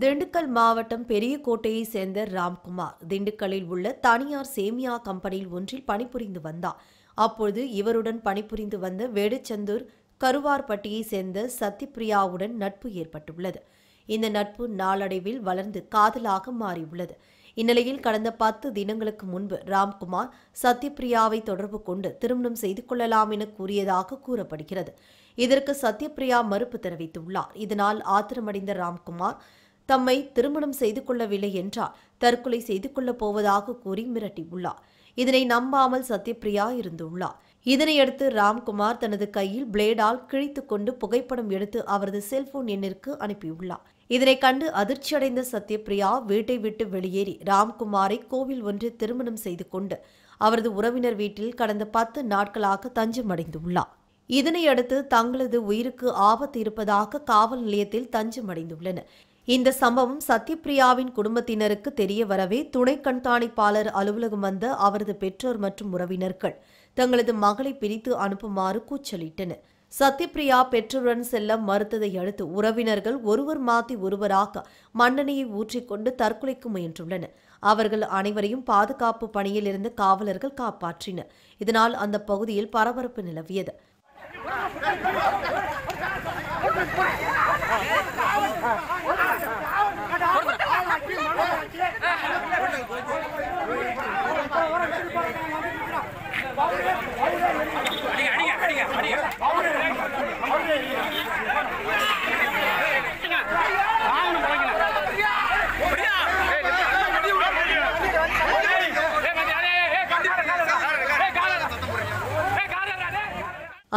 திண்டுக்கல் மாவட்டம் பெரியகோட்டையை சேர்ந்த ராம்குமார் திண்டுக்கல்லில் உள்ள தனியார் சேமியா கம்பெனியில் ஒன்றில் பணிபுரிந்து வந்தார் அப்பொழுது இவருடன் பணிபுரிந்து வந்த வேடுச்சந்தூர் கருவார்பட்டியை சேர்ந்த சத்யபிரியாவுடன் நட்பு ஏற்பட்டுள்ளது இந்த நட்பு நாளடைவில் வளர்ந்து காதலாக மாறியுள்ளது இந்நிலையில் கடந்த பத்து தினங்களுக்கு முன்பு ராம்குமார் சத்யபிரியாவை தொடர்பு கொண்டு திருமணம் செய்து கொள்ளலாம் என கூறியதாக கூறப்படுகிறது இதற்கு சத்யபிரியா மறுப்பு தெரிவித்துள்ளார் இதனால் ஆத்திரமடைந்த ராம்குமார் தம்மை திருமணம் செய்து கொள்ளவில்லை என்றால் தற்கொலை செய்து கொள்ளப் போவதாக கூறி மிரட்டியுள்ளார் இதனை நம்பாமல் சத்யபிரியா இருந்துள்ளார் இதனையடுத்து ராம்குமார் தனது கையில் பிளேடால் கிழித்து கொண்டு புகைப்படம் எடுத்து அவரது செல்போன் எண்ணிற்கு அனுப்பியுள்ளார் இதனை கண்டு அதிர்ச்சியடைந்த சத்யபிரியா வீட்டை விட்டு வெளியேறி ராம்குமாரை கோவில் ஒன்று திருமணம் செய்து கொண்டு அவரது உறவினர் வீட்டில் கடந்த பத்து நாட்களாக தஞ்சமடைந்துள்ளார் இதனையடுத்து தங்களது உயிருக்கு ஆபத்து இருப்பதாக காவல் நிலையத்தில் தஞ்சமடைந்துள்ளனர் இந்த சம்பவம் சத்யபிரியாவின் குடும்பத்தினருக்கு தெரிய வரவே துணை கண்காணிப்பாளர் அலுவலகம் வந்த அவரது பெற்றோர் மற்றும் உறவினர்கள் தங்களது மகளை பிரித்து அனுப்புமாறு கூச்சலிட்டனர் சத்யபிரியா பெற்றோருடன் செல்ல மறுத்ததை அடுத்து உறவினர்கள் ஒருவர் மாத்தி ஒருவராக மண்ணெண்ணையை ஊற்றிக்கொண்டு தற்கொலைக்கு முயன்றுள்ளனர் அவர்கள் அனைவரையும் பாதுகாப்பு பணியில் இருந்து காவலர்கள் காப்பாற்றினர் இதனால் அந்த பகுதியில் பரபரப்பு நிலவியது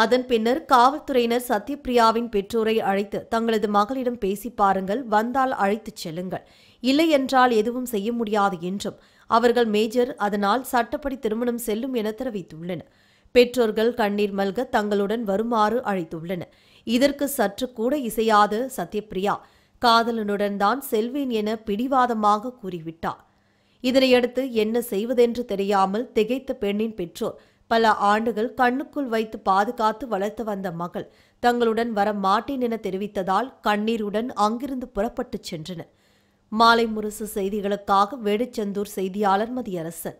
அதன் பின்னர் காவல்துறையினர் சத்யபிரியாவின் பெற்றோரை அழைத்து தங்களது மகளிடம் பேசி பாருங்கள் வந்தால் அழைத்துச் செல்லுங்கள் இல்லை என்றால் எதுவும் செய்ய முடியாது என்றும் அவர்கள் மேஜர் அதனால் சட்டப்படி திருமணம் செல்லும் என தெரிவித்துள்ளனர் பெற்றோர்கள் கண்ணீர் மல்க தங்களுடன் வருமாறு அழைத்துள்ளனர் இதற்கு சற்று கூட இசையாத சத்யபிரியா காதலனுடன் தான் செல்வேன் என பிடிவாதமாக கூறிவிட்டார் இதனையடுத்து என்ன செய்வதென்று தெரியாமல் திகைத்த பெண்ணின் பெற்றோர் பல ஆண்டுகள் கண்ணுக்குள் வைத்து பாதுகாத்து வளர்த்து வந்த மகள் தங்களுடன் வர மாட்டேன் என தெரிவித்ததால் கண்ணீருடன் அங்கிருந்து புறப்பட்டுச் சென்றனர் மாலை முரசு செய்திகளுக்காக வேடுச்செந்தூர் செய்தியாளர் மதியரசன்